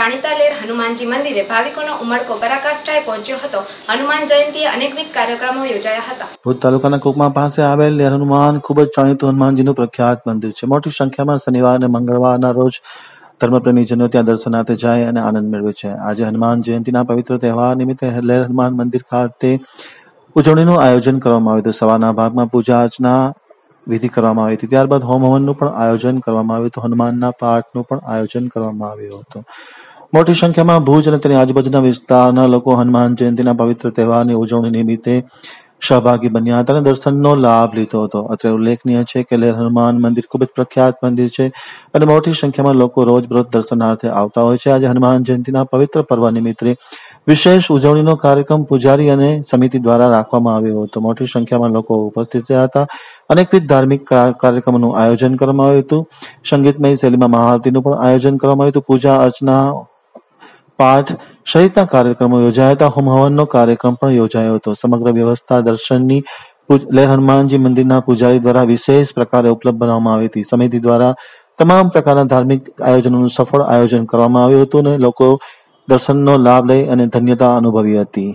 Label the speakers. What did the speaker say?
Speaker 1: જાણીતા લેર હનુમાનજી મંદિરે ભાવિકોનો ઉમળકો પરાકાષ્ઠાએ પહોંચ્યો હતો હનુમાન જયંતીએ અનેકવિધ કાર્યક્રમો યોજાયા હતા
Speaker 2: ભુજ તાલુકાના કુકમા પાસે આવેલ લેર હનુમાન ખૂબ જ જાણીતું હનુમાનજીનું પ્રખ્યાત મંદિર છે મોટી સંખ્યામાં શનિવાર અને મંગળવારના રોજ ધર્મપ્રેમીજનો ત્યાં દર્શનાર્થે જાય અને આનંદ મેળવે છે આજે હનુમાન જયંતીના પવિત્ર તહેવાર નિમિત્તે લેર હનુમાન મંદિર ખાતે ઉજવણીનું આયોજન કરવામાં આવ્યું હતું સવારના ભાગમાં પૂજા અર્ચના वेदिक रामावे थे ત્યારબાદ હોમમવન નો પણ આયોજન કરવામાં આવે તો હનુમાનના પાઠ નો પણ આયોજન કરવામાં આવતો મોટી સંખ્યામાં ભુજ અને તેની આજુબાજુના વિસ્તારના લોકો હનુમાન જયંતિના પવિત્ર તેહવાને ઉજવણી નિમિત્તે શહભાગી બન્યા અને દર્શનનો લાભ લીધો હતો અતરે ઉલ્લેખ નિય છે કે લે હનુમાન મંદિર ખૂબ જ પ્રખ્યાત મંદિર છે અને મોટી સંખ્યામાં લોકો રોજ દર્શનનાર્થે આવતા હોય છે આજે હનુમાન જયંતિના પવિત્ર પર્વ નિમિત્તે વિશેષ ઉજાણિનો કાર્યક્રમ પૂજારી અને સમિતિ દ્વારા રાખવામાં આવ્યો હતો મોટી સંખ્યામાં લોકો ઉપસ્થિત રહ્યા હતા અનેકવિધ ધાર્મિક કાર્યક્રમનું આયોજન કરવામાં આવ્યું હતું સંગીત મય સેલમાં મહા આરતીનું પણ આયોજન કરવામાં આવ્યું હતું પૂજા આર્ચના પાઠ સહિતના કાર્યક્રમો યોજાયા હતા હોમ हवनનો કાર્યક્રમ પણ યોજાયો હતો સમગ્ર વ્યવસ્થા દર્શનની લે હરમનજી મંદિરના પૂજારી દ્વારા વિશેષ प्रकारे ઉપલબ્ધ બનાવવામાં આવી હતી સમિતિ દ્વારા તમામ પ્રકારના ધાર્મિક આયોજનોનું સફળ આયોજન કરવામાં આવ્યું હતું અને લોકો દર્શનનો લાભ લઈ અને ધન્યતા અનુભવી હતી